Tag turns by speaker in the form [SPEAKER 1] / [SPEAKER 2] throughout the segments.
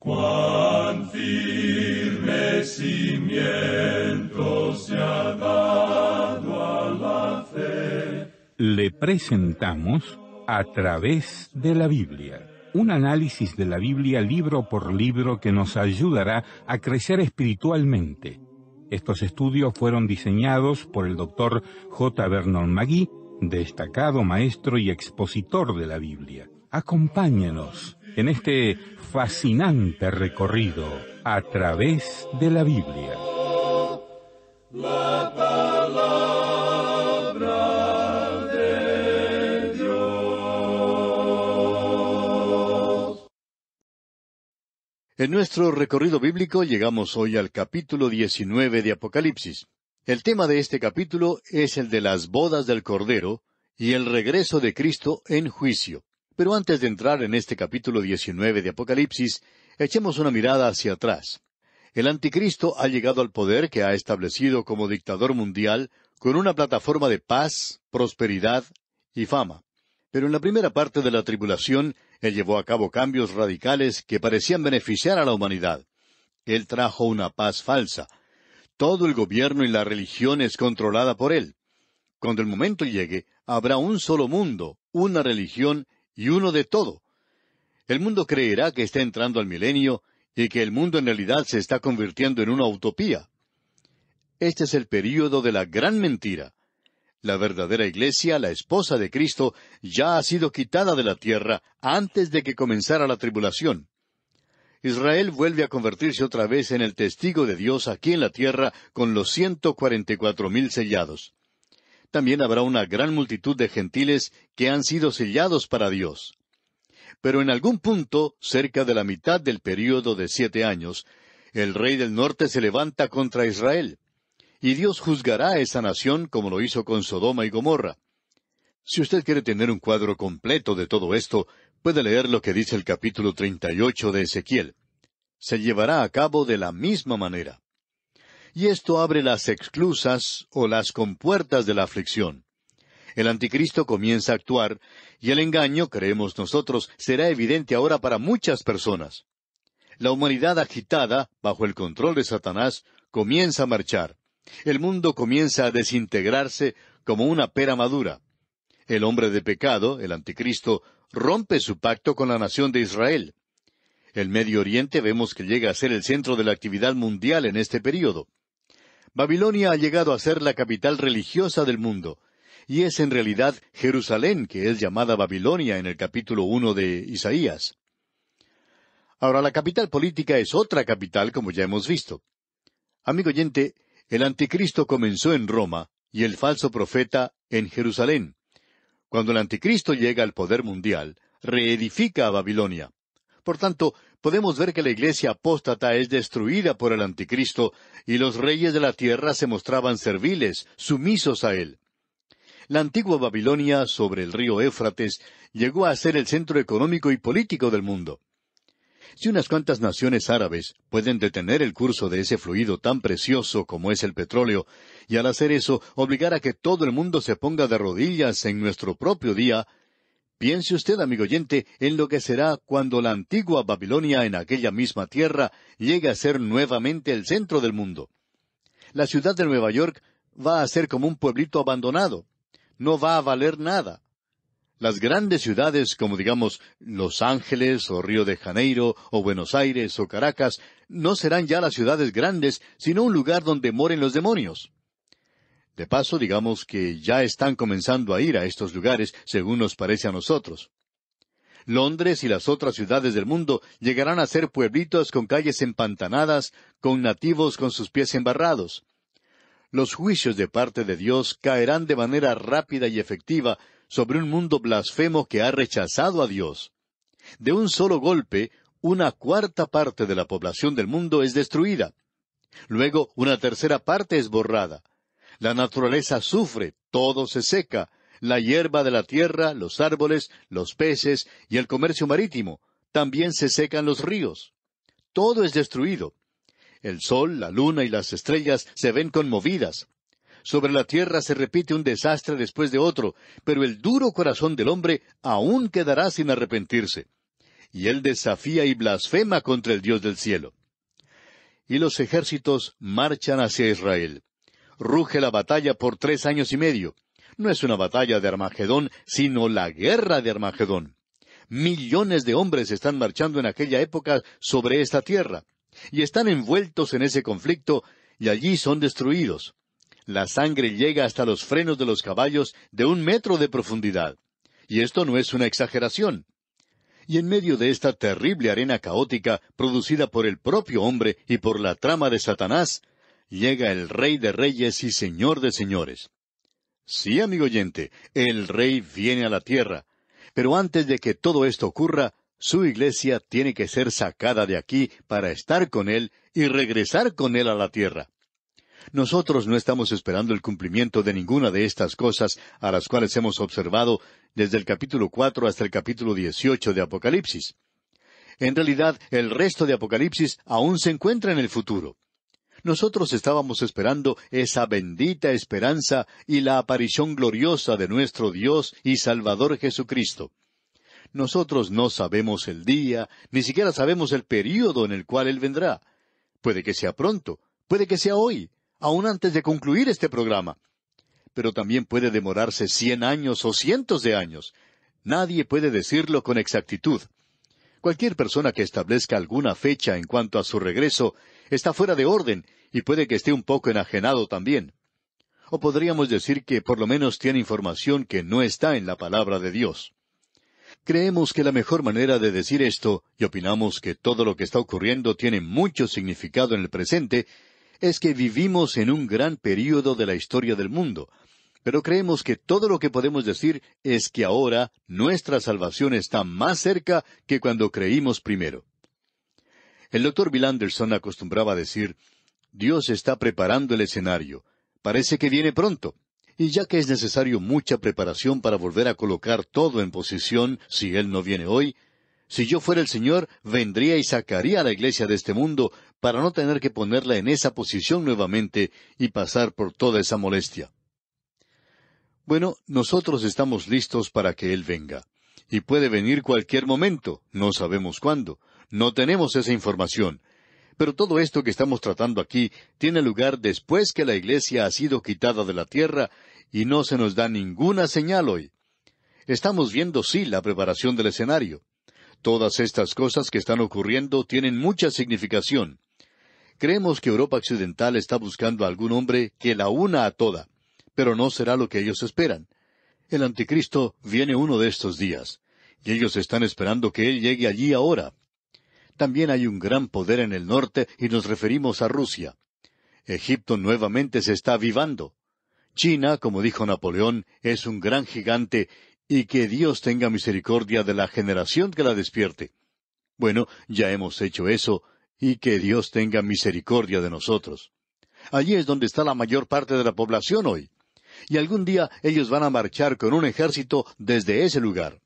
[SPEAKER 1] Cuán firme se
[SPEAKER 2] ha dado a la fe.
[SPEAKER 1] Le presentamos a través de la Biblia. Un análisis de la Biblia libro por libro que nos ayudará a crecer espiritualmente. Estos estudios fueron diseñados por el doctor J. Vernon Magui, destacado maestro y expositor de la Biblia. Acompáñenos en este fascinante recorrido a través de la Biblia.
[SPEAKER 2] En nuestro recorrido bíblico llegamos hoy al capítulo 19 de Apocalipsis. El tema de este capítulo es el de las bodas del Cordero y el regreso de Cristo en juicio. Pero antes de entrar en este capítulo 19 de Apocalipsis, echemos una mirada hacia atrás. El anticristo ha llegado al poder que ha establecido como dictador mundial con una plataforma de paz, prosperidad y fama. Pero en la primera parte de la tribulación, él llevó a cabo cambios radicales que parecían beneficiar a la humanidad. Él trajo una paz falsa. Todo el gobierno y la religión es controlada por él. Cuando el momento llegue, habrá un solo mundo, una religión y uno de todo. El mundo creerá que está entrando al milenio y que el mundo en realidad se está convirtiendo en una utopía. Este es el período de la gran mentira. La verdadera iglesia, la esposa de Cristo, ya ha sido quitada de la tierra antes de que comenzara la tribulación. Israel vuelve a convertirse otra vez en el testigo de Dios aquí en la tierra con los ciento cuarenta y cuatro mil sellados también habrá una gran multitud de gentiles que han sido sellados para Dios. Pero en algún punto, cerca de la mitad del período de siete años, el rey del norte se levanta contra Israel, y Dios juzgará a esa nación como lo hizo con Sodoma y Gomorra. Si usted quiere tener un cuadro completo de todo esto, puede leer lo que dice el capítulo treinta y ocho de Ezequiel. Se llevará a cabo de la misma manera y esto abre las exclusas o las compuertas de la aflicción. El anticristo comienza a actuar, y el engaño, creemos nosotros, será evidente ahora para muchas personas. La humanidad agitada, bajo el control de Satanás, comienza a marchar. El mundo comienza a desintegrarse como una pera madura. El hombre de pecado, el anticristo, rompe su pacto con la nación de Israel. El Medio Oriente vemos que llega a ser el centro de la actividad mundial en este período. Babilonia ha llegado a ser la capital religiosa del mundo, y es en realidad Jerusalén que es llamada Babilonia en el capítulo uno de Isaías. Ahora, la capital política es otra capital, como ya hemos visto. Amigo oyente, el anticristo comenzó en Roma y el falso profeta en Jerusalén. Cuando el anticristo llega al poder mundial, reedifica a Babilonia. Por tanto, podemos ver que la iglesia apóstata es destruida por el anticristo y los reyes de la tierra se mostraban serviles, sumisos a él. La antigua Babilonia sobre el río Éufrates llegó a ser el centro económico y político del mundo. Si unas cuantas naciones árabes pueden detener el curso de ese fluido tan precioso como es el petróleo, y al hacer eso obligar a que todo el mundo se ponga de rodillas en nuestro propio día, Piense usted, amigo oyente, en lo que será cuando la antigua Babilonia en aquella misma tierra llegue a ser nuevamente el centro del mundo. La ciudad de Nueva York va a ser como un pueblito abandonado. No va a valer nada. Las grandes ciudades como digamos Los Ángeles o Río de Janeiro o Buenos Aires o Caracas no serán ya las ciudades grandes, sino un lugar donde moren los demonios. De paso, digamos que ya están comenzando a ir a estos lugares, según nos parece a nosotros. Londres y las otras ciudades del mundo llegarán a ser pueblitos con calles empantanadas, con nativos con sus pies embarrados. Los juicios de parte de Dios caerán de manera rápida y efectiva sobre un mundo blasfemo que ha rechazado a Dios. De un solo golpe, una cuarta parte de la población del mundo es destruida. Luego, una tercera parte es borrada. La naturaleza sufre, todo se seca, la hierba de la tierra, los árboles, los peces y el comercio marítimo. También se secan los ríos. Todo es destruido. El sol, la luna y las estrellas se ven conmovidas. Sobre la tierra se repite un desastre después de otro, pero el duro corazón del hombre aún quedará sin arrepentirse. Y él desafía y blasfema contra el Dios del cielo. Y los ejércitos marchan hacia Israel ruge la batalla por tres años y medio. No es una batalla de Armagedón, sino la guerra de Armagedón. Millones de hombres están marchando en aquella época sobre esta tierra, y están envueltos en ese conflicto, y allí son destruidos. La sangre llega hasta los frenos de los caballos de un metro de profundidad. Y esto no es una exageración y en medio de esta terrible arena caótica producida por el propio hombre y por la trama de Satanás, llega el Rey de Reyes y Señor de Señores. Sí, amigo oyente, el Rey viene a la tierra. Pero antes de que todo esto ocurra, su iglesia tiene que ser sacada de aquí para estar con Él y regresar con Él a la tierra. Nosotros no estamos esperando el cumplimiento de ninguna de estas cosas a las cuales hemos observado desde el capítulo cuatro hasta el capítulo dieciocho de Apocalipsis. En realidad, el resto de Apocalipsis aún se encuentra en el futuro. Nosotros estábamos esperando esa bendita esperanza y la aparición gloriosa de nuestro Dios y Salvador Jesucristo. Nosotros no sabemos el día, ni siquiera sabemos el período en el cual Él vendrá. Puede que sea pronto, puede que sea hoy, aún antes de concluir este programa. Pero también puede demorarse cien años o cientos de años. Nadie puede decirlo con exactitud. Cualquier persona que establezca alguna fecha en cuanto a su regreso está fuera de orden y puede que esté un poco enajenado también. O podríamos decir que por lo menos tiene información que no está en la palabra de Dios. Creemos que la mejor manera de decir esto, y opinamos que todo lo que está ocurriendo tiene mucho significado en el presente, es que vivimos en un gran período de la historia del mundo, pero creemos que todo lo que podemos decir es que ahora nuestra salvación está más cerca que cuando creímos primero. El doctor Bill Anderson acostumbraba a decir, Dios está preparando el escenario. Parece que viene pronto. Y ya que es necesario mucha preparación para volver a colocar todo en posición si Él no viene hoy, si yo fuera el Señor, vendría y sacaría a la iglesia de este mundo para no tener que ponerla en esa posición nuevamente y pasar por toda esa molestia. Bueno, nosotros estamos listos para que Él venga. Y puede venir cualquier momento, no sabemos cuándo. No tenemos esa información. Pero todo esto que estamos tratando aquí tiene lugar después que la Iglesia ha sido quitada de la tierra y no se nos da ninguna señal hoy. Estamos viendo, sí, la preparación del escenario. Todas estas cosas que están ocurriendo tienen mucha significación. Creemos que Europa Occidental está buscando a algún hombre que la una a toda pero no será lo que ellos esperan. El anticristo viene uno de estos días, y ellos están esperando que él llegue allí ahora. También hay un gran poder en el norte y nos referimos a Rusia. Egipto nuevamente se está avivando. China, como dijo Napoleón, es un gran gigante y que Dios tenga misericordia de la generación que la despierte. Bueno, ya hemos hecho eso y que Dios tenga misericordia de nosotros. Allí es donde está la mayor parte de la población hoy y algún día ellos van a marchar con un ejército desde ese lugar.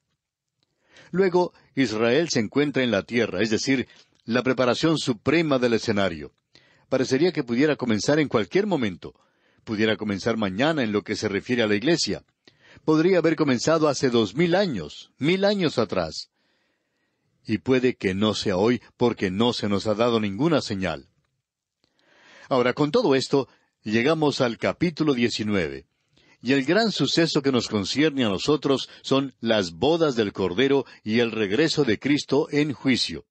[SPEAKER 2] Luego, Israel se encuentra en la tierra, es decir, la preparación suprema del escenario. Parecería que pudiera comenzar en cualquier momento. Pudiera comenzar mañana en lo que se refiere a la iglesia. Podría haber comenzado hace dos mil años, mil años atrás. Y puede que no sea hoy porque no se nos ha dado ninguna señal. Ahora, con todo esto, llegamos al capítulo diecinueve. Y el gran suceso que nos concierne a nosotros son las bodas del Cordero y el regreso de Cristo en juicio.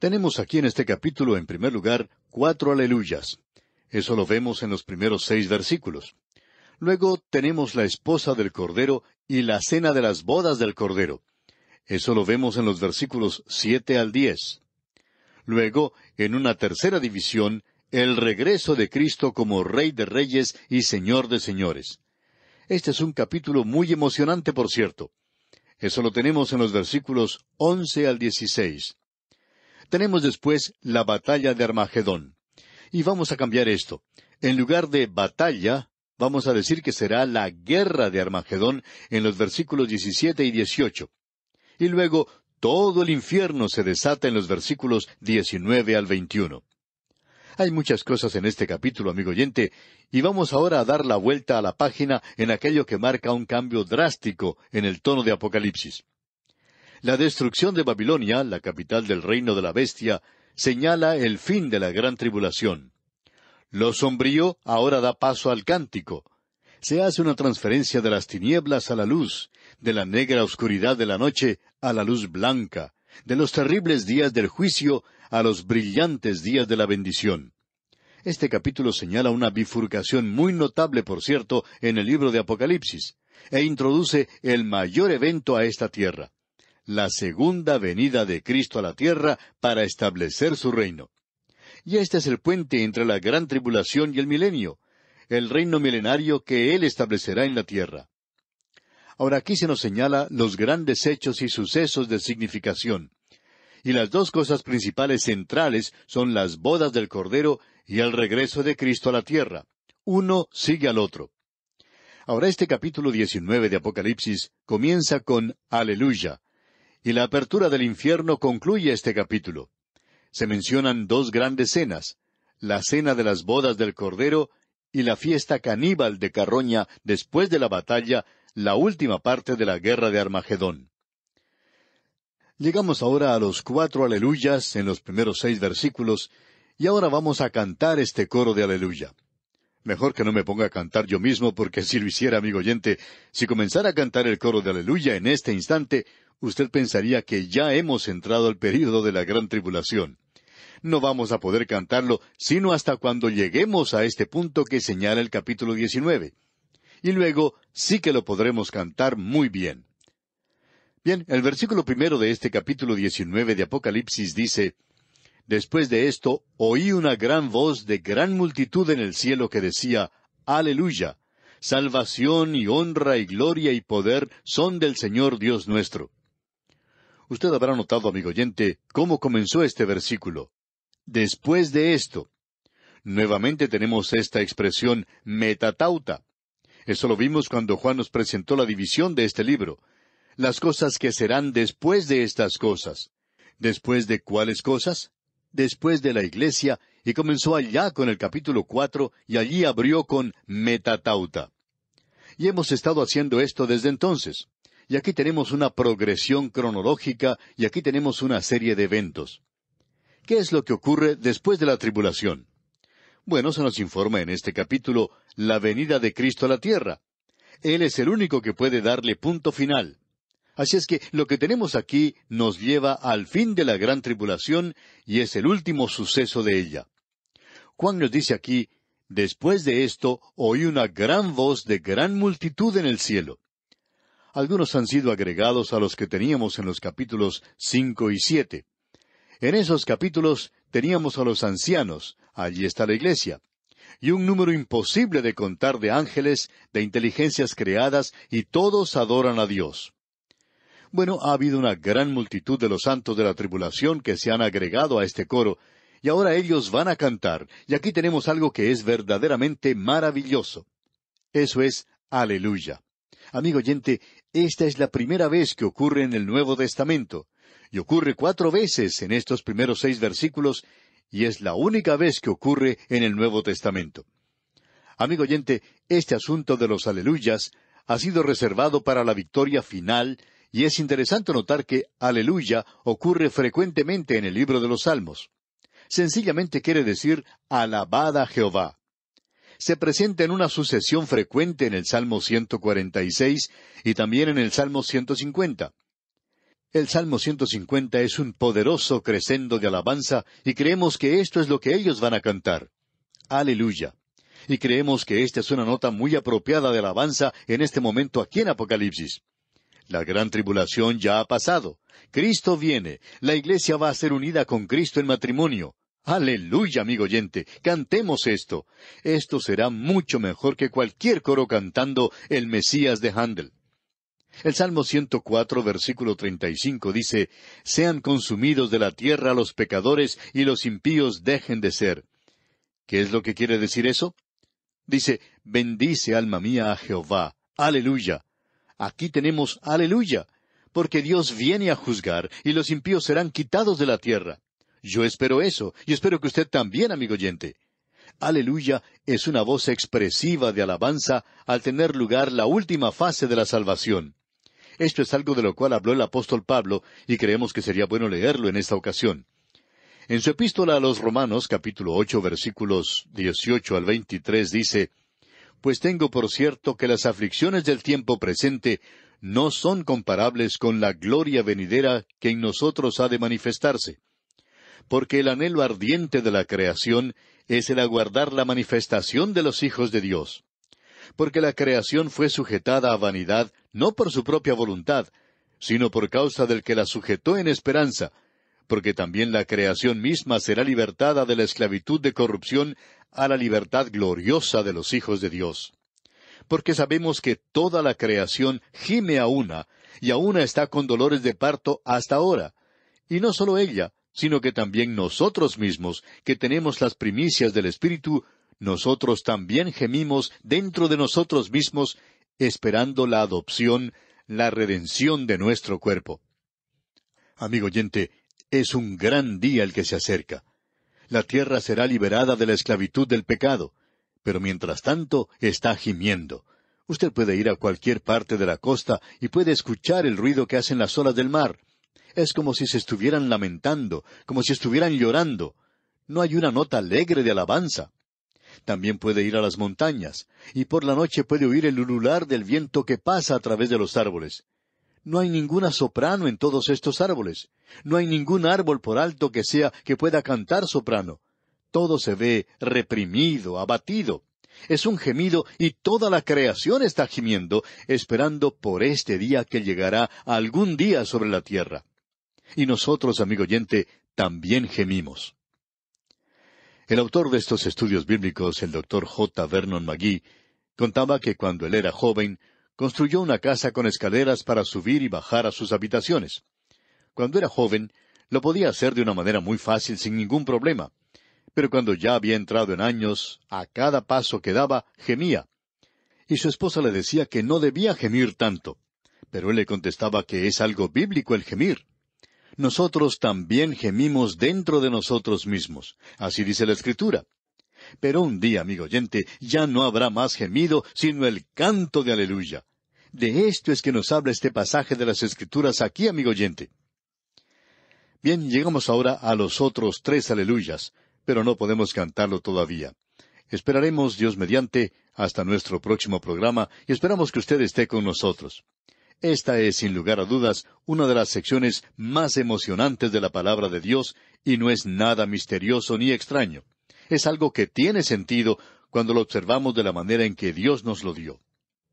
[SPEAKER 2] Tenemos aquí en este capítulo, en primer lugar, cuatro aleluyas. Eso lo vemos en los primeros seis versículos. Luego tenemos la esposa del Cordero y la cena de las bodas del Cordero. Eso lo vemos en los versículos siete al diez. Luego, en una tercera división, el regreso de Cristo como Rey de Reyes y Señor de Señores. Este es un capítulo muy emocionante, por cierto. Eso lo tenemos en los versículos once al dieciséis. Tenemos después la batalla de Armagedón. Y vamos a cambiar esto. En lugar de batalla, vamos a decir que será la guerra de Armagedón en los versículos diecisiete y dieciocho. Y luego todo el infierno se desata en los versículos 19 al 21. Hay muchas cosas en este capítulo, amigo oyente, y vamos ahora a dar la vuelta a la página en aquello que marca un cambio drástico en el tono de Apocalipsis. La destrucción de Babilonia, la capital del reino de la bestia, señala el fin de la gran tribulación. Lo sombrío ahora da paso al cántico. Se hace una transferencia de las tinieblas a la luz, de la negra oscuridad de la noche a la luz blanca, de los terribles días del juicio a los brillantes días de la bendición. Este capítulo señala una bifurcación muy notable, por cierto, en el libro de Apocalipsis, e introduce el mayor evento a esta tierra, la segunda venida de Cristo a la tierra para establecer su reino. Y este es el puente entre la gran tribulación y el milenio, el reino milenario que Él establecerá en la tierra. Ahora aquí se nos señala los grandes hechos y sucesos de significación y las dos cosas principales centrales son las bodas del Cordero y el regreso de Cristo a la tierra. Uno sigue al otro. Ahora este capítulo 19 de Apocalipsis comienza con Aleluya, y la apertura del infierno concluye este capítulo. Se mencionan dos grandes cenas, la cena de las bodas del Cordero y la fiesta caníbal de Carroña después de la batalla, la última parte de la guerra de Armagedón. Llegamos ahora a los cuatro aleluyas en los primeros seis versículos, y ahora vamos a cantar este coro de aleluya. Mejor que no me ponga a cantar yo mismo, porque si lo hiciera, amigo oyente, si comenzara a cantar el coro de aleluya en este instante, usted pensaría que ya hemos entrado al período de la gran tribulación. No vamos a poder cantarlo sino hasta cuando lleguemos a este punto que señala el capítulo diecinueve. Y luego sí que lo podremos cantar muy bien. Bien, el versículo primero de este capítulo diecinueve de Apocalipsis dice Después de esto oí una gran voz de gran multitud en el cielo que decía Aleluya. Salvación y honra y gloria y poder son del Señor Dios nuestro. Usted habrá notado, amigo oyente, cómo comenzó este versículo. Después de esto. Nuevamente tenemos esta expresión metatauta. Eso lo vimos cuando Juan nos presentó la división de este libro las cosas que serán después de estas cosas. ¿Después de cuáles cosas? Después de la iglesia, y comenzó allá con el capítulo cuatro, y allí abrió con metatauta. Y hemos estado haciendo esto desde entonces. Y aquí tenemos una progresión cronológica, y aquí tenemos una serie de eventos. ¿Qué es lo que ocurre después de la tribulación? Bueno, se nos informa en este capítulo la venida de Cristo a la tierra. Él es el único que puede darle punto final. Así es que lo que tenemos aquí nos lleva al fin de la gran tribulación y es el último suceso de ella. Juan nos dice aquí, después de esto oí una gran voz de gran multitud en el cielo. Algunos han sido agregados a los que teníamos en los capítulos cinco y siete. En esos capítulos teníamos a los ancianos, allí está la iglesia, y un número imposible de contar de ángeles, de inteligencias creadas, y todos adoran a Dios. Bueno, ha habido una gran multitud de los santos de la tribulación que se han agregado a este coro, y ahora ellos van a cantar, y aquí tenemos algo que es verdaderamente maravilloso. Eso es aleluya. Amigo oyente, esta es la primera vez que ocurre en el Nuevo Testamento, y ocurre cuatro veces en estos primeros seis versículos, y es la única vez que ocurre en el Nuevo Testamento. Amigo oyente, este asunto de los aleluyas ha sido reservado para la victoria final y es interesante notar que aleluya ocurre frecuentemente en el libro de los Salmos. Sencillamente quiere decir alabada Jehová. Se presenta en una sucesión frecuente en el Salmo 146 y también en el Salmo 150. El Salmo 150 es un poderoso crescendo de alabanza y creemos que esto es lo que ellos van a cantar. Aleluya. Y creemos que esta es una nota muy apropiada de alabanza en este momento aquí en Apocalipsis. La gran tribulación ya ha pasado. Cristo viene. La iglesia va a ser unida con Cristo en matrimonio. Aleluya, amigo oyente. Cantemos esto. Esto será mucho mejor que cualquier coro cantando el Mesías de Handel. El Salmo 104, versículo 35 dice, Sean consumidos de la tierra los pecadores y los impíos dejen de ser. ¿Qué es lo que quiere decir eso? Dice, Bendice alma mía a Jehová. Aleluya. Aquí tenemos aleluya, porque Dios viene a juzgar y los impíos serán quitados de la tierra. Yo espero eso, y espero que usted también, amigo oyente. Aleluya es una voz expresiva de alabanza al tener lugar la última fase de la salvación. Esto es algo de lo cual habló el apóstol Pablo, y creemos que sería bueno leerlo en esta ocasión. En su epístola a los Romanos, capítulo ocho, versículos dieciocho al veintitrés, dice pues tengo por cierto que las aflicciones del tiempo presente no son comparables con la gloria venidera que en nosotros ha de manifestarse. Porque el anhelo ardiente de la creación es el aguardar la manifestación de los hijos de Dios. Porque la creación fue sujetada a vanidad no por su propia voluntad, sino por causa del que la sujetó en esperanza, porque también la creación misma será libertada de la esclavitud de corrupción a la libertad gloriosa de los hijos de Dios. Porque sabemos que toda la creación gime a una, y a una está con dolores de parto hasta ahora. Y no solo ella, sino que también nosotros mismos, que tenemos las primicias del Espíritu, nosotros también gemimos dentro de nosotros mismos, esperando la adopción, la redención de nuestro cuerpo. Amigo oyente, es un gran día el que se acerca la tierra será liberada de la esclavitud del pecado, pero mientras tanto está gimiendo. Usted puede ir a cualquier parte de la costa y puede escuchar el ruido que hacen las olas del mar. Es como si se estuvieran lamentando, como si estuvieran llorando. No hay una nota alegre de alabanza. También puede ir a las montañas, y por la noche puede oír el ulular del viento que pasa a través de los árboles. No hay ninguna soprano en todos estos árboles. No hay ningún árbol por alto que sea que pueda cantar soprano. Todo se ve reprimido, abatido. Es un gemido y toda la creación está gimiendo, esperando por este día que llegará algún día sobre la tierra. Y nosotros, amigo oyente, también gemimos. El autor de estos estudios bíblicos, el doctor J. Vernon McGee, contaba que cuando él era joven, construyó una casa con escaleras para subir y bajar a sus habitaciones. Cuando era joven, lo podía hacer de una manera muy fácil sin ningún problema. Pero cuando ya había entrado en años, a cada paso que daba, gemía. Y su esposa le decía que no debía gemir tanto. Pero él le contestaba que es algo bíblico el gemir. Nosotros también gemimos dentro de nosotros mismos. Así dice la Escritura. Pero un día, amigo oyente, ya no habrá más gemido, sino el canto de aleluya. De esto es que nos habla este pasaje de las Escrituras aquí, amigo oyente. Bien, llegamos ahora a los otros tres aleluyas, pero no podemos cantarlo todavía. Esperaremos, Dios mediante, hasta nuestro próximo programa y esperamos que usted esté con nosotros. Esta es, sin lugar a dudas, una de las secciones más emocionantes de la palabra de Dios y no es nada misterioso ni extraño es algo que tiene sentido cuando lo observamos de la manera en que Dios nos lo dio.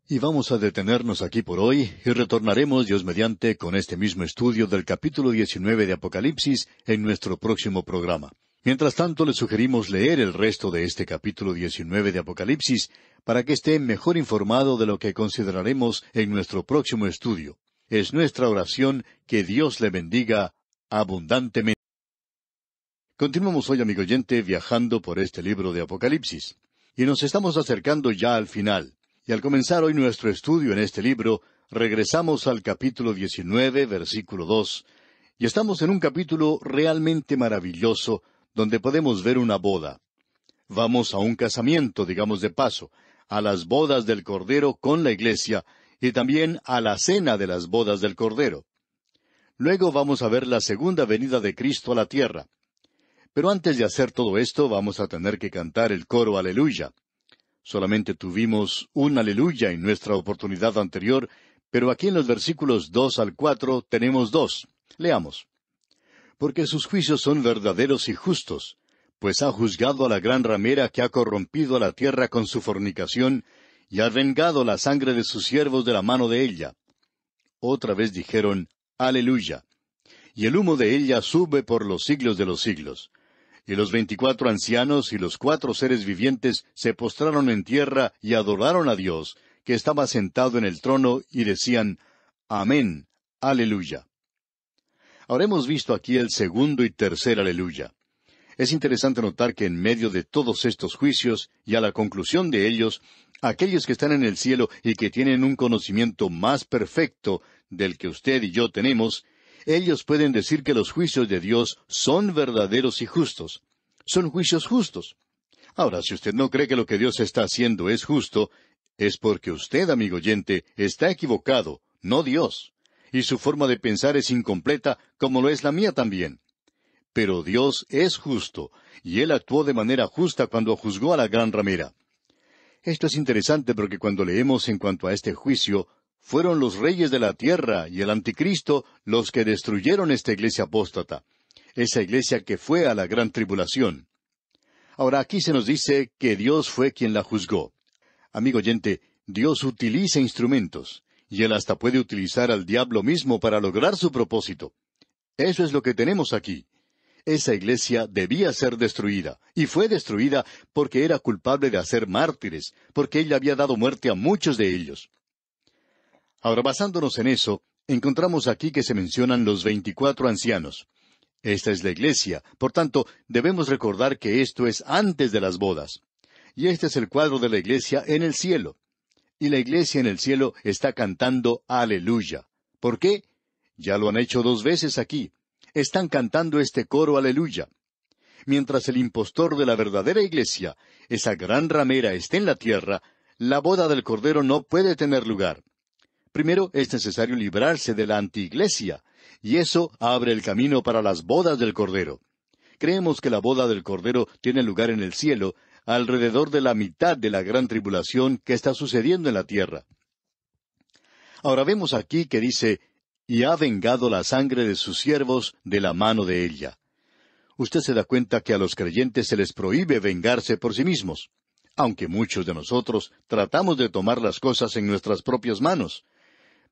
[SPEAKER 2] Y vamos a detenernos aquí por hoy y retornaremos Dios mediante con este mismo estudio del capítulo 19 de Apocalipsis en nuestro próximo programa. Mientras tanto, le sugerimos leer el resto de este capítulo 19 de Apocalipsis para que esté mejor informado de lo que consideraremos en nuestro próximo estudio. Es nuestra oración que Dios le bendiga abundantemente. Continuamos hoy, amigo oyente, viajando por este libro de Apocalipsis. Y nos estamos acercando ya al final. Y al comenzar hoy nuestro estudio en este libro, regresamos al capítulo 19, versículo 2, y estamos en un capítulo realmente maravilloso, donde podemos ver una boda. Vamos a un casamiento, digamos de paso, a las bodas del Cordero con la Iglesia, y también a la cena de las bodas del Cordero. Luego vamos a ver la segunda venida de Cristo a la tierra, pero antes de hacer todo esto vamos a tener que cantar el coro Aleluya. Solamente tuvimos un Aleluya en nuestra oportunidad anterior, pero aquí en los versículos dos al cuatro tenemos dos. Leamos. Porque sus juicios son verdaderos y justos, pues ha juzgado a la gran ramera que ha corrompido a la tierra con su fornicación, y ha vengado la sangre de sus siervos de la mano de ella. Otra vez dijeron, Aleluya. Y el humo de ella sube por los siglos de los siglos. Y los veinticuatro ancianos y los cuatro seres vivientes se postraron en tierra y adoraron a Dios, que estaba sentado en el trono, y decían, Amén, aleluya. Ahora hemos visto aquí el segundo y tercer aleluya. Es interesante notar que en medio de todos estos juicios y a la conclusión de ellos, aquellos que están en el cielo y que tienen un conocimiento más perfecto del que usted y yo tenemos, ellos pueden decir que los juicios de Dios son verdaderos y justos. Son juicios justos. Ahora, si usted no cree que lo que Dios está haciendo es justo, es porque usted, amigo oyente, está equivocado, no Dios. Y su forma de pensar es incompleta, como lo es la mía también. Pero Dios es justo, y Él actuó de manera justa cuando juzgó a la gran ramera. Esto es interesante porque cuando leemos en cuanto a este juicio, fueron los reyes de la tierra y el anticristo los que destruyeron esta iglesia apóstata, esa iglesia que fue a la gran tribulación. Ahora aquí se nos dice que Dios fue quien la juzgó. Amigo oyente, Dios utiliza instrumentos, y él hasta puede utilizar al diablo mismo para lograr su propósito. Eso es lo que tenemos aquí. Esa iglesia debía ser destruida, y fue destruida porque era culpable de hacer mártires, porque ella había dado muerte a muchos de ellos. Ahora, basándonos en eso, encontramos aquí que se mencionan los veinticuatro ancianos. Esta es la iglesia, por tanto, debemos recordar que esto es antes de las bodas. Y este es el cuadro de la iglesia en el cielo. Y la iglesia en el cielo está cantando aleluya. ¿Por qué? Ya lo han hecho dos veces aquí. Están cantando este coro aleluya. Mientras el impostor de la verdadera iglesia, esa gran ramera, esté en la tierra, la boda del Cordero no puede tener lugar. Primero es necesario librarse de la antiiglesia, y eso abre el camino para las bodas del Cordero. Creemos que la boda del Cordero tiene lugar en el cielo, alrededor de la mitad de la gran tribulación que está sucediendo en la tierra. Ahora vemos aquí que dice, y ha vengado la sangre de sus siervos de la mano de ella. Usted se da cuenta que a los creyentes se les prohíbe vengarse por sí mismos, aunque muchos de nosotros tratamos de tomar las cosas en nuestras propias manos.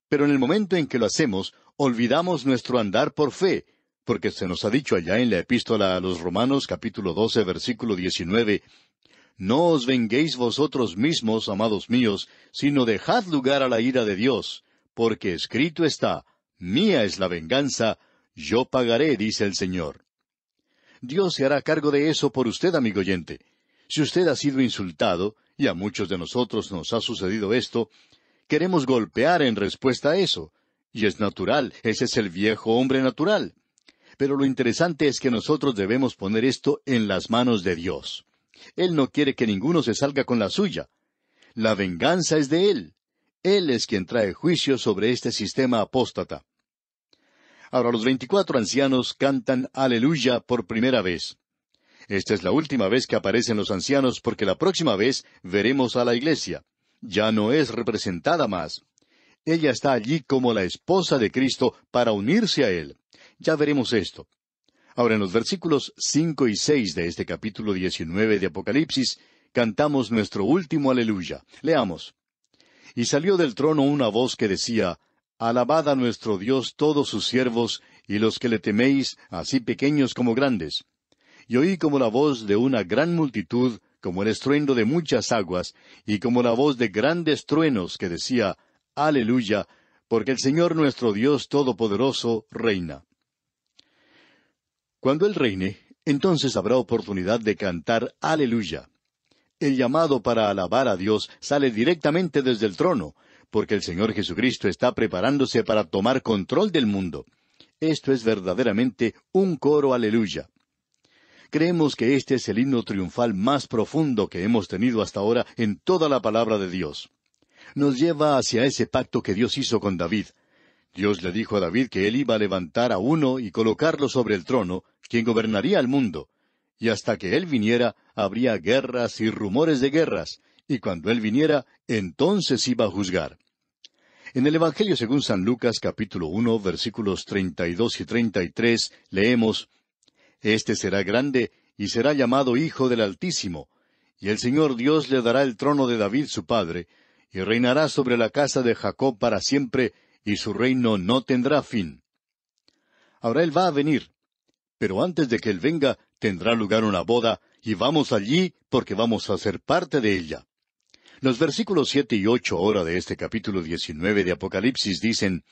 [SPEAKER 2] Pero en el momento en que lo hacemos, olvidamos nuestro andar por fe, porque se nos ha dicho allá en la epístola a los Romanos capítulo doce, versículo diecinueve, No os venguéis vosotros mismos, amados míos, sino dejad lugar a la ira de Dios, porque escrito está, Mía es la venganza, yo pagaré, dice el Señor. Dios se hará cargo de eso por usted, amigo oyente. Si usted ha sido insultado, y a muchos de nosotros nos ha sucedido esto, queremos golpear en respuesta a eso. Y es natural, ese es el viejo hombre natural. Pero lo interesante es que nosotros debemos poner esto en las manos de Dios. Él no quiere que ninguno se salga con la suya. La venganza es de Él. Él es quien trae juicio sobre este sistema apóstata. Ahora los veinticuatro ancianos cantan Aleluya por primera vez. Esta es la última vez que aparecen los ancianos porque la próxima vez veremos a la iglesia ya no es representada más. Ella está allí como la esposa de Cristo para unirse a Él. Ya veremos esto. Ahora, en los versículos cinco y seis de este capítulo diecinueve de Apocalipsis, cantamos nuestro último aleluya. Leamos. Y salió del trono una voz que decía, Alabad a nuestro Dios todos sus siervos, y los que le teméis, así pequeños como grandes. Y oí como la voz de una gran multitud, como el estruendo de muchas aguas, y como la voz de grandes truenos que decía, Aleluya, porque el Señor nuestro Dios Todopoderoso reina. Cuando Él reine, entonces habrá oportunidad de cantar Aleluya. El llamado para alabar a Dios sale directamente desde el trono, porque el Señor Jesucristo está preparándose para tomar control del mundo. Esto es verdaderamente un coro Aleluya. Creemos que este es el himno triunfal más profundo que hemos tenido hasta ahora en toda la palabra de Dios. Nos lleva hacia ese pacto que Dios hizo con David. Dios le dijo a David que él iba a levantar a uno y colocarlo sobre el trono, quien gobernaría el mundo. Y hasta que él viniera, habría guerras y rumores de guerras, y cuando él viniera, entonces iba a juzgar. En el Evangelio según San Lucas capítulo uno versículos treinta y dos y treinta y tres leemos este será grande y será llamado Hijo del Altísimo, y el Señor Dios le dará el trono de David su padre, y reinará sobre la casa de Jacob para siempre, y su reino no tendrá fin. Ahora Él va a venir, pero antes de que Él venga tendrá lugar una boda, y vamos allí porque vamos a ser parte de ella. Los versículos siete y ocho ahora de este capítulo diecinueve de Apocalipsis dicen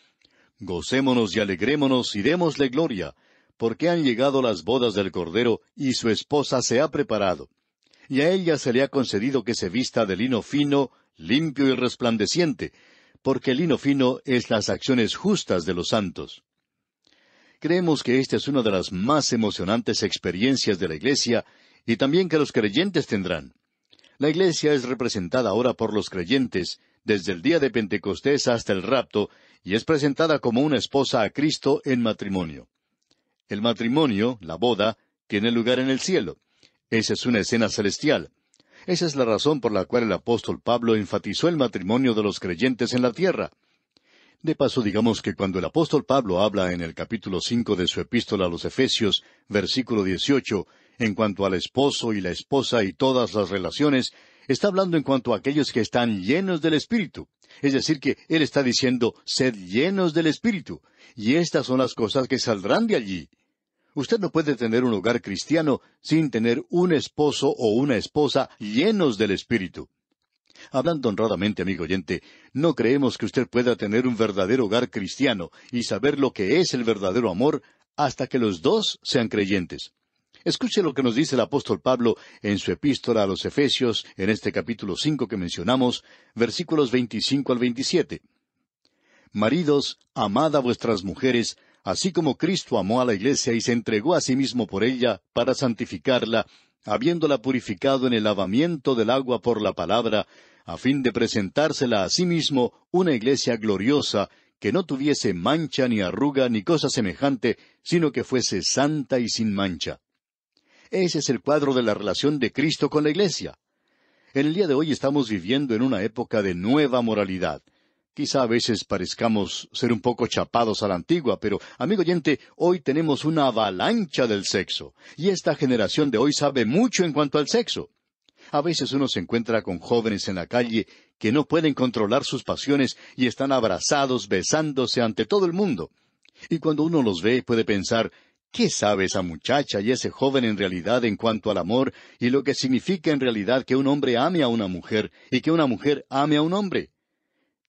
[SPEAKER 2] Gocémonos y alegrémonos y démosle gloria, porque han llegado las bodas del Cordero y su esposa se ha preparado. Y a ella se le ha concedido que se vista de lino fino, limpio y resplandeciente, porque el lino fino es las acciones justas de los santos. Creemos que esta es una de las más emocionantes experiencias de la Iglesia y también que los creyentes tendrán. La Iglesia es representada ahora por los creyentes desde el día de Pentecostés hasta el rapto y es presentada como una esposa a Cristo en matrimonio el matrimonio, la boda, tiene lugar en el cielo. Esa es una escena celestial. Esa es la razón por la cual el apóstol Pablo enfatizó el matrimonio de los creyentes en la tierra. De paso, digamos que cuando el apóstol Pablo habla en el capítulo cinco de su epístola a los Efesios, versículo dieciocho, en cuanto al esposo y la esposa y todas las relaciones, está hablando en cuanto a aquellos que están llenos del Espíritu. Es decir, que Él está diciendo, sed llenos del Espíritu. Y estas son las cosas que saldrán de allí. Usted no puede tener un hogar cristiano sin tener un esposo o una esposa llenos del Espíritu. Hablando honradamente, amigo oyente, no creemos que usted pueda tener un verdadero hogar cristiano y saber lo que es el verdadero amor hasta que los dos sean creyentes. Escuche lo que nos dice el apóstol Pablo en su epístola a los Efesios, en este capítulo cinco que mencionamos, versículos veinticinco al veintisiete. Maridos, amad a vuestras mujeres, así como Cristo amó a la iglesia y se entregó a sí mismo por ella, para santificarla, habiéndola purificado en el lavamiento del agua por la palabra, a fin de presentársela a sí mismo una iglesia gloriosa, que no tuviese mancha ni arruga ni cosa semejante, sino que fuese santa y sin mancha. Ese es el cuadro de la relación de Cristo con la Iglesia. En el día de hoy estamos viviendo en una época de nueva moralidad. Quizá a veces parezcamos ser un poco chapados a la antigua, pero, amigo oyente, hoy tenemos una avalancha del sexo, y esta generación de hoy sabe mucho en cuanto al sexo. A veces uno se encuentra con jóvenes en la calle que no pueden controlar sus pasiones y están abrazados, besándose ante todo el mundo. Y cuando uno los ve puede pensar, ¿Qué sabe esa muchacha y ese joven en realidad en cuanto al amor y lo que significa en realidad que un hombre ame a una mujer y que una mujer ame a un hombre?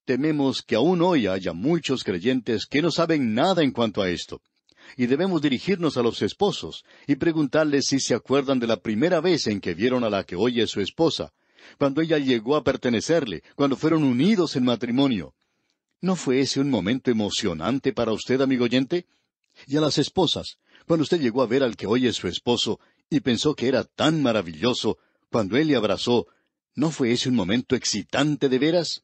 [SPEAKER 2] Tememos que aún hoy haya muchos creyentes que no saben nada en cuanto a esto. Y debemos dirigirnos a los esposos y preguntarles si se acuerdan de la primera vez en que vieron a la que hoy es su esposa, cuando ella llegó a pertenecerle, cuando fueron unidos en matrimonio. ¿No fue ese un momento emocionante para usted, amigo oyente? Y a las esposas, cuando usted llegó a ver al que hoy es su esposo y pensó que era tan maravilloso, cuando él le abrazó, ¿no fue ese un momento excitante de veras?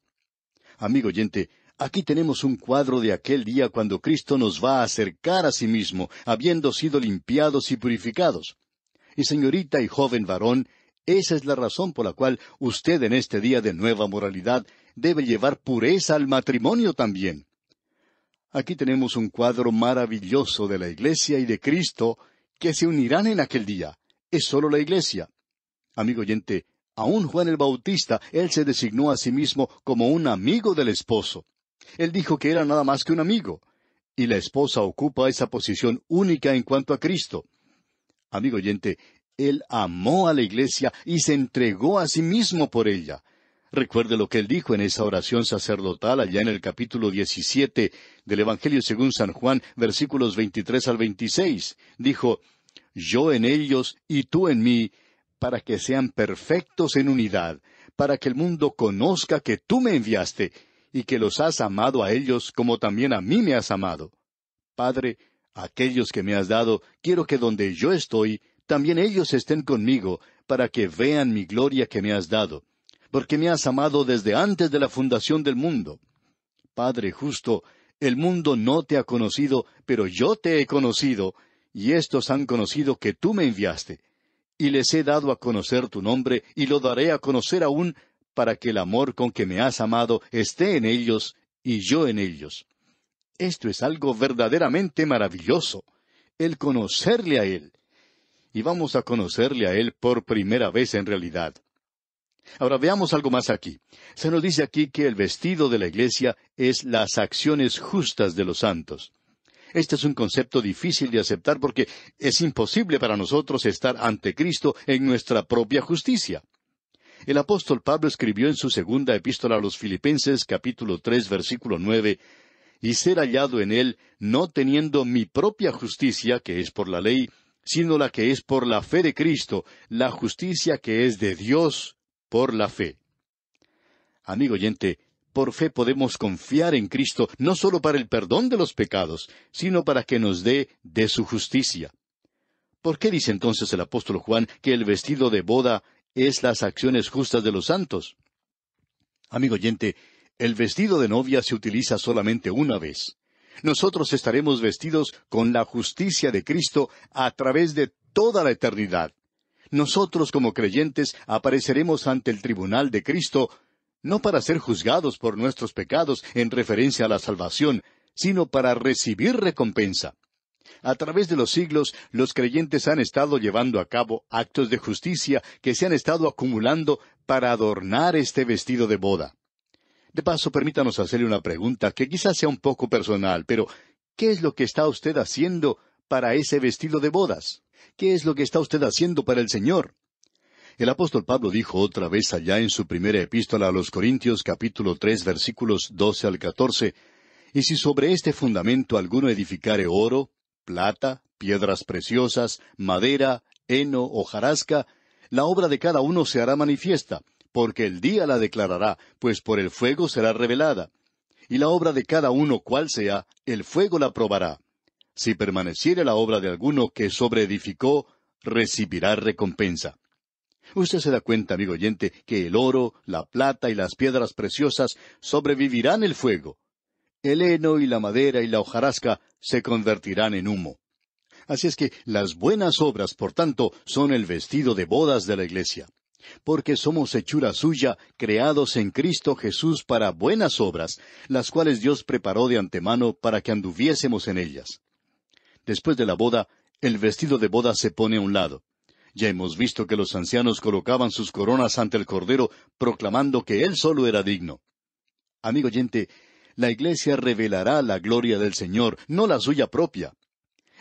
[SPEAKER 2] Amigo oyente, aquí tenemos un cuadro de aquel día cuando Cristo nos va a acercar a sí mismo, habiendo sido limpiados y purificados. Y señorita y joven varón, esa es la razón por la cual usted en este día de nueva moralidad debe llevar pureza al matrimonio también. Aquí tenemos un cuadro maravilloso de la Iglesia y de Cristo que se unirán en aquel día. Es solo la Iglesia. Amigo oyente, aún Juan el Bautista, él se designó a sí mismo como un amigo del esposo. Él dijo que era nada más que un amigo. Y la esposa ocupa esa posición única en cuanto a Cristo. Amigo oyente, él amó a la iglesia y se entregó a sí mismo por ella. Recuerde lo que él dijo en esa oración sacerdotal allá en el capítulo diecisiete del Evangelio según San Juan, versículos 23 al veintiséis. Dijo, Yo en ellos y tú en mí, para que sean perfectos en unidad, para que el mundo conozca que tú me enviaste y que los has amado a ellos como también a mí me has amado. Padre, aquellos que me has dado, quiero que donde yo estoy, también ellos estén conmigo, para que vean mi gloria que me has dado porque me has amado desde antes de la fundación del mundo. Padre justo, el mundo no te ha conocido, pero yo te he conocido, y éstos han conocido que tú me enviaste. Y les he dado a conocer tu nombre, y lo daré a conocer aún, para que el amor con que me has amado esté en ellos, y yo en ellos. Esto es algo verdaderamente maravilloso, el conocerle a Él. Y vamos a conocerle a Él por primera vez en realidad. Ahora veamos algo más aquí. Se nos dice aquí que el vestido de la iglesia es las acciones justas de los santos. Este es un concepto difícil de aceptar porque es imposible para nosotros estar ante Cristo en nuestra propia justicia. El apóstol Pablo escribió en su segunda epístola a los Filipenses capítulo tres versículo nueve y ser hallado en él, no teniendo mi propia justicia, que es por la ley, sino la que es por la fe de Cristo, la justicia que es de Dios por la fe. Amigo oyente, por fe podemos confiar en Cristo no sólo para el perdón de los pecados, sino para que nos dé de su justicia. ¿Por qué dice entonces el apóstol Juan que el vestido de boda es las acciones justas de los santos? Amigo oyente, el vestido de novia se utiliza solamente una vez. Nosotros estaremos vestidos con la justicia de Cristo a través de toda la eternidad nosotros como creyentes apareceremos ante el tribunal de Cristo no para ser juzgados por nuestros pecados en referencia a la salvación, sino para recibir recompensa. A través de los siglos, los creyentes han estado llevando a cabo actos de justicia que se han estado acumulando para adornar este vestido de boda. De paso, permítanos hacerle una pregunta que quizás sea un poco personal, pero ¿qué es lo que está usted haciendo para ese vestido de bodas? ¿Qué es lo que está usted haciendo para el Señor? El apóstol Pablo dijo otra vez allá en su primera epístola a los Corintios capítulo tres versículos doce al catorce Y si sobre este fundamento alguno edificare oro, plata, piedras preciosas, madera, heno o jarasca, la obra de cada uno se hará manifiesta, porque el día la declarará, pues por el fuego será revelada. Y la obra de cada uno cual sea, el fuego la probará. Si permaneciere la obra de alguno que sobreedificó, recibirá recompensa. Usted se da cuenta, amigo oyente, que el oro, la plata y las piedras preciosas sobrevivirán el fuego. El heno y la madera y la hojarasca se convertirán en humo. Así es que las buenas obras, por tanto, son el vestido de bodas de la iglesia. Porque somos hechura suya, creados en Cristo Jesús para buenas obras, las cuales Dios preparó de antemano para que anduviésemos en ellas. Después de la boda, el vestido de boda se pone a un lado. Ya hemos visto que los ancianos colocaban sus coronas ante el Cordero, proclamando que Él solo era digno. Amigo oyente, la Iglesia revelará la gloria del Señor, no la suya propia.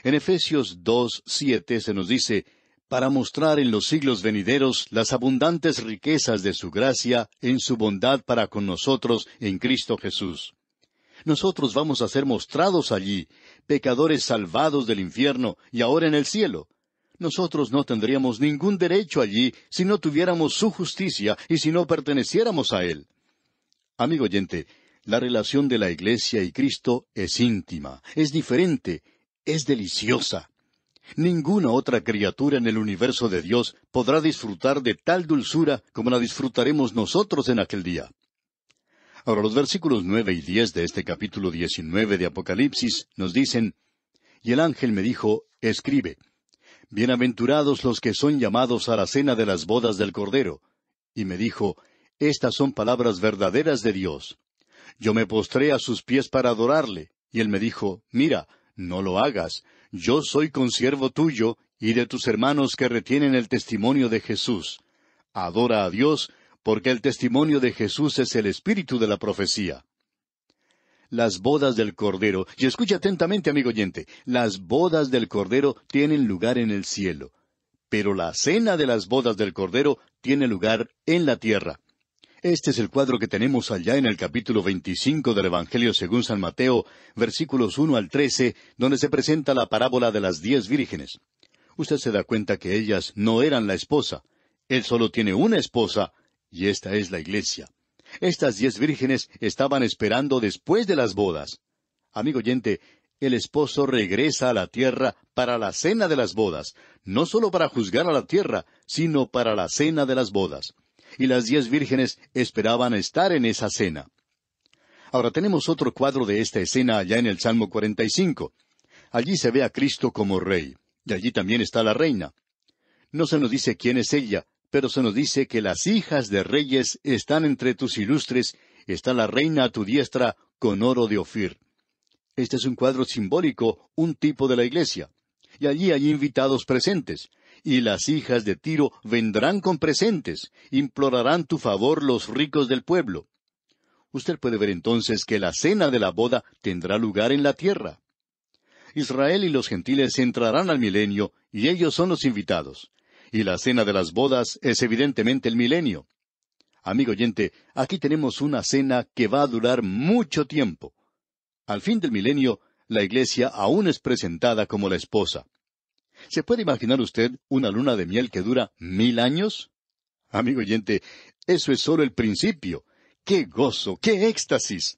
[SPEAKER 2] En Efesios 2, 7 se nos dice, para mostrar en los siglos venideros las abundantes riquezas de su gracia en su bondad para con nosotros en Cristo Jesús. Nosotros vamos a ser mostrados allí, pecadores salvados del infierno y ahora en el cielo. Nosotros no tendríamos ningún derecho allí si no tuviéramos su justicia y si no perteneciéramos a Él. Amigo oyente, la relación de la Iglesia y Cristo es íntima, es diferente, es deliciosa. Ninguna otra criatura en el universo de Dios podrá disfrutar de tal dulzura como la disfrutaremos nosotros en aquel día. Ahora los versículos nueve y diez de este capítulo diecinueve de Apocalipsis nos dicen Y el ángel me dijo, Escribe, Bienaventurados los que son llamados a la cena de las bodas del Cordero. Y me dijo, Estas son palabras verdaderas de Dios. Yo me postré a sus pies para adorarle, y él me dijo, Mira, no lo hagas, yo soy consiervo tuyo y de tus hermanos que retienen el testimonio de Jesús. Adora a Dios, porque el testimonio de Jesús es el espíritu de la profecía. Las bodas del Cordero, y escucha atentamente, amigo oyente, las bodas del Cordero tienen lugar en el cielo, pero la cena de las bodas del Cordero tiene lugar en la tierra. Este es el cuadro que tenemos allá en el capítulo 25 del Evangelio según San Mateo, versículos 1 al 13, donde se presenta la parábola de las diez vírgenes. Usted se da cuenta que ellas no eran la esposa. Él solo tiene una esposa, y esta es la iglesia. Estas diez vírgenes estaban esperando después de las bodas. Amigo oyente, el esposo regresa a la tierra para la cena de las bodas, no sólo para juzgar a la tierra, sino para la cena de las bodas. Y las diez vírgenes esperaban estar en esa cena. Ahora tenemos otro cuadro de esta escena allá en el Salmo 45. Allí se ve a Cristo como rey, y allí también está la reina. No se nos dice quién es ella, pero se nos dice que las hijas de reyes están entre tus ilustres, está la reina a tu diestra con oro de Ofir. Este es un cuadro simbólico, un tipo de la iglesia. Y allí hay invitados presentes. Y las hijas de Tiro vendrán con presentes, implorarán tu favor los ricos del pueblo. Usted puede ver entonces que la cena de la boda tendrá lugar en la tierra. Israel y los gentiles entrarán al milenio, y ellos son los invitados y la cena de las bodas es evidentemente el milenio. Amigo oyente, aquí tenemos una cena que va a durar mucho tiempo. Al fin del milenio, la iglesia aún es presentada como la esposa. ¿Se puede imaginar usted una luna de miel que dura mil años? Amigo oyente, eso es solo el principio. ¡Qué gozo! ¡Qué éxtasis!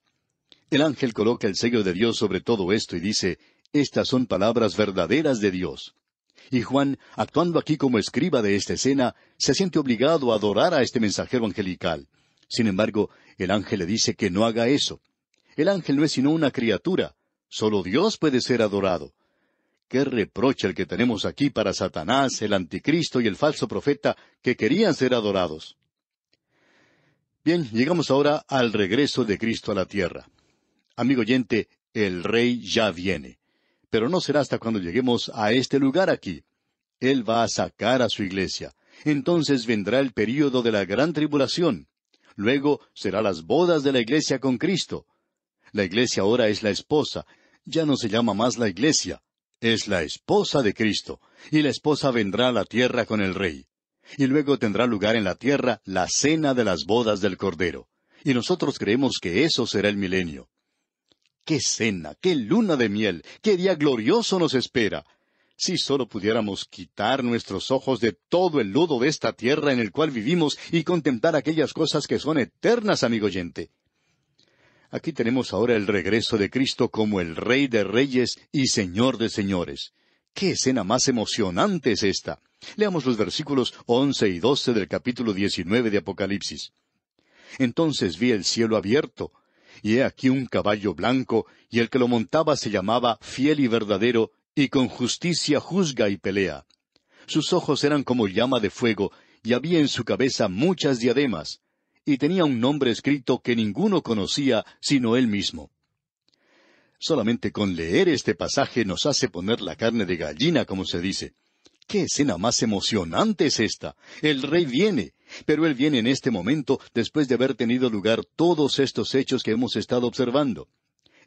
[SPEAKER 2] El ángel coloca el sello de Dios sobre todo esto y dice, Estas son palabras verdaderas de Dios y Juan, actuando aquí como escriba de esta escena, se siente obligado a adorar a este mensajero angelical. Sin embargo, el ángel le dice que no haga eso. El ángel no es sino una criatura. Solo Dios puede ser adorado. Qué reproche el que tenemos aquí para Satanás, el anticristo y el falso profeta que querían ser adorados. Bien, llegamos ahora al regreso de Cristo a la tierra. Amigo oyente, el Rey ya viene pero no será hasta cuando lleguemos a este lugar aquí. Él va a sacar a su iglesia. Entonces vendrá el período de la gran tribulación. Luego será las bodas de la iglesia con Cristo. La iglesia ahora es la esposa. Ya no se llama más la iglesia. Es la esposa de Cristo. Y la esposa vendrá a la tierra con el rey. Y luego tendrá lugar en la tierra la cena de las bodas del Cordero. Y nosotros creemos que eso será el milenio qué cena, qué luna de miel, qué día glorioso nos espera. Si solo pudiéramos quitar nuestros ojos de todo el lodo de esta tierra en el cual vivimos y contemplar aquellas cosas que son eternas, amigo oyente. Aquí tenemos ahora el regreso de Cristo como el Rey de Reyes y Señor de Señores. ¡Qué escena más emocionante es esta! Leamos los versículos once y doce del capítulo diecinueve de Apocalipsis. Entonces vi el cielo abierto, y he aquí un caballo blanco, y el que lo montaba se llamaba fiel y verdadero, y con justicia juzga y pelea. Sus ojos eran como llama de fuego, y había en su cabeza muchas diademas, y tenía un nombre escrito que ninguno conocía sino él mismo. Solamente con leer este pasaje nos hace poner la carne de gallina, como se dice. Qué escena más emocionante es esta. El rey viene, pero él viene en este momento después de haber tenido lugar todos estos hechos que hemos estado observando.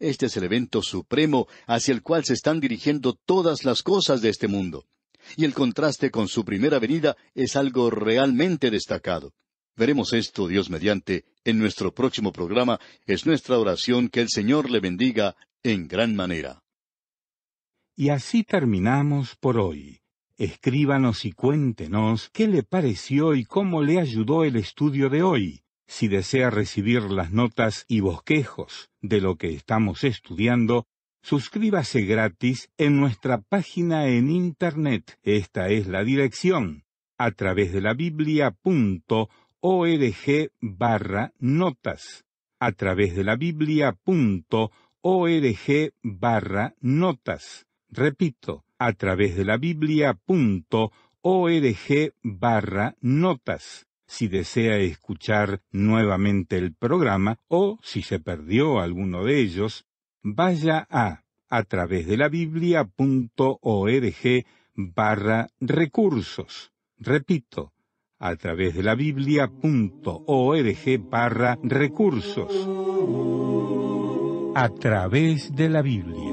[SPEAKER 2] Este es el evento supremo hacia el cual se están dirigiendo todas las cosas de este mundo. Y el contraste con su primera venida es algo realmente destacado. Veremos esto, Dios mediante, en nuestro próximo programa. Es nuestra oración que el Señor le bendiga en gran manera.
[SPEAKER 1] Y así terminamos por hoy. Escríbanos y cuéntenos qué le pareció y cómo le ayudó el estudio de hoy. Si desea recibir las notas y bosquejos de lo que estamos estudiando, suscríbase gratis en nuestra página en Internet. Esta es la dirección a través de la biblia.org barra notas. A través de la biblia.org notas. Repito, a través de la biblia.org barra notas si desea escuchar nuevamente el programa o si se perdió alguno de ellos, vaya a a través de la biblia.org barra recursos. Repito, a través de la biblia.org barra recursos. A través de la Biblia.